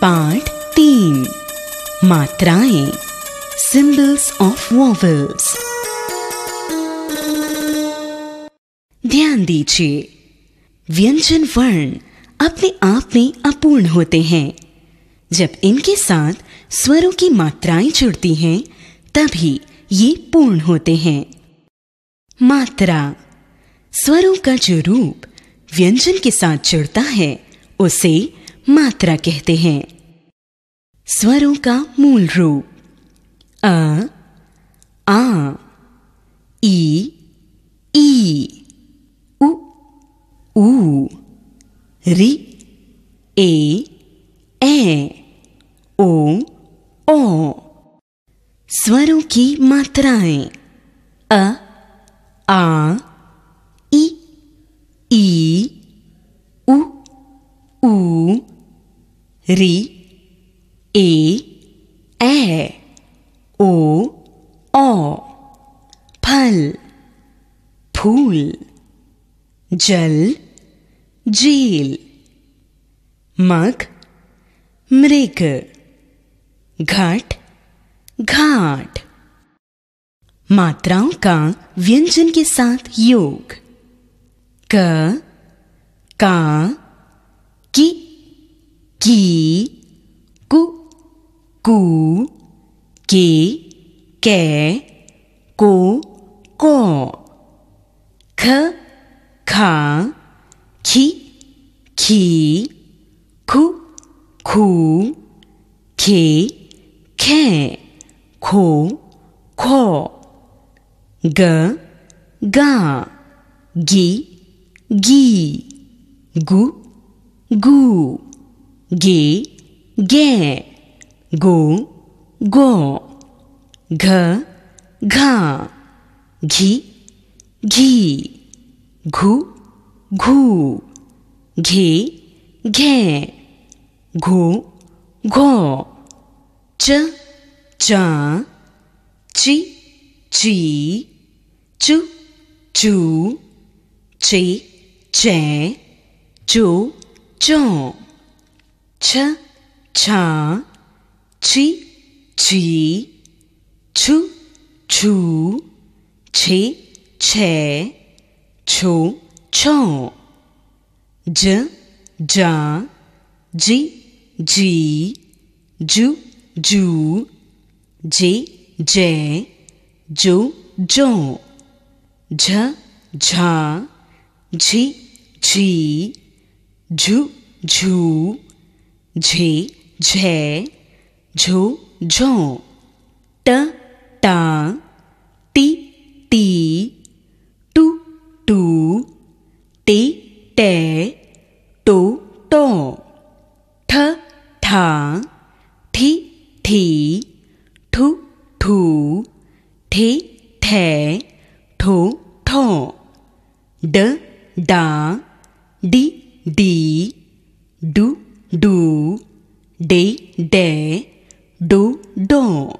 Part तीन मात्राएं symbols of vowels ध्यान दीजिए व्यंजन वर्ण अपने आप में अपूर्ण होते हैं जब इनके साथ स्वरों की मात्राएं जुड़ती हैं तभी ये पूर्ण होते हैं मात्रा स्वरों का जो रूप व्यंजन के साथ जुड़ता है उसे मात्रा कहते हैं स्वरों का मूल रूप अ आ ई ई उ उ रि ए ए ओ ओ स्वरों की मात्राएं ri e ए e, o o फल फूल जल जेल मग मृग घट घाट मात्राओं का व्यंजन के साथ योग क का की 기, 꾸, 꾸, 기, 개, 꾸, 꼬, 크, 강, 기, 기, 쿠, 쿠, 기, 케, 코, 코, 그, 가, 기, 기, 구, 구. गी गे गु गो घ घा घी घी घू घू घे घे घू घो च चा ची ची चु चू चे चे चू चौ ch, cha, chi, chi, chu, chu, chi, che, chu, cho, j, ja, ji, ji, ju, ju, ji, je, ju, jo, jha, jha, ji, ji, ju, ju, ju झे झे झू झो ट टा टी टी टू टू टे टे to to ठ ठा ठी ठी ठू ठू ठे ठे ठो ठो ड डा डी डी डू do, de, de, do, do,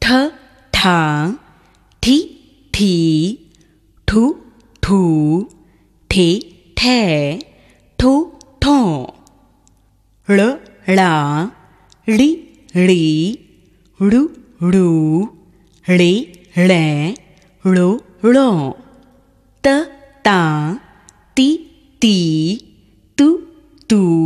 th, tha, thi, thi, thu, thu, thi, the, thu, tho, l, la, li, li, ru, ru, li, le, lo, lo, t, ta, ti, ti, tu tu, tu,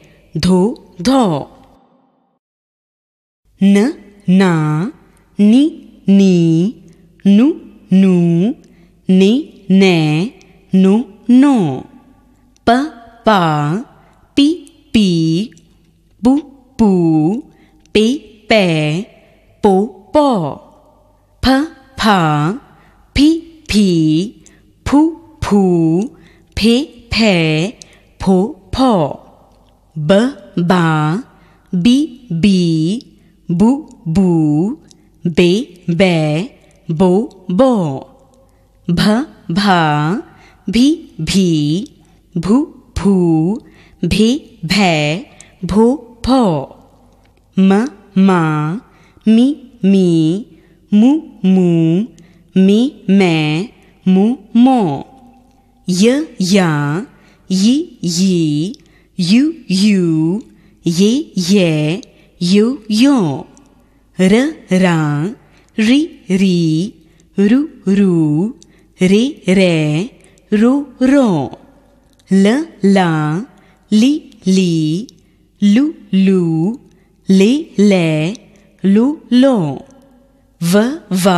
धो धो न ना नि नी नु नु ने ने नु नो प पा पी पी पु पु पे पे पो पो फ फा फी फी फू फू फे फे फो फो ब बा बी बी बू बू बे बे बो बो भ भा भी भी भू भू भे भै भो भो म मा मी मी मु मू मे मैं मु मो य या यी यी यु यू ये ये यू यो र रा रि रि रु रु रे रे रो रो ल ला लि लि लु लु ले ले लु लो व वा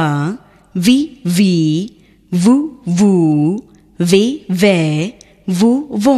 वि वी वु वु वे वे वु वो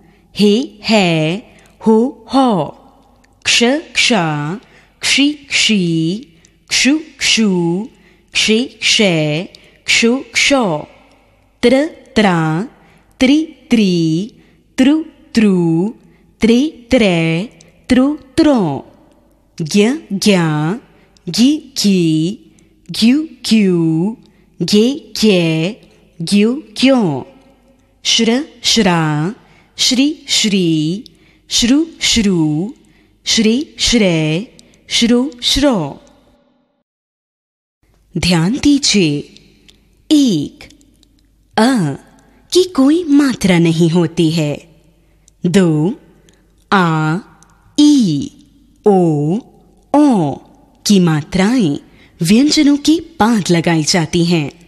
हे है हो हो क्ष क्ष क्षि क्षि क्षु क्षु क्षे क्षे क्षु क्षो त्र त्र त्रि त्रि त्रु त्रु त्रे त्रै त्रु त्रौ ज्ञ ज्ञा घि घि घ्यु घ्यु घे घ्ये घ्यु घ्यो श्र श्रा श्री श्री श्रु श्रु श्री श्रेय श्रु श्रो ध्यान दीजिए एक अ की कोई मात्रा नहीं होती है दो आ ई ओ ओ की मात्राएं व्यंजनों के बाद लगाई जाती हैं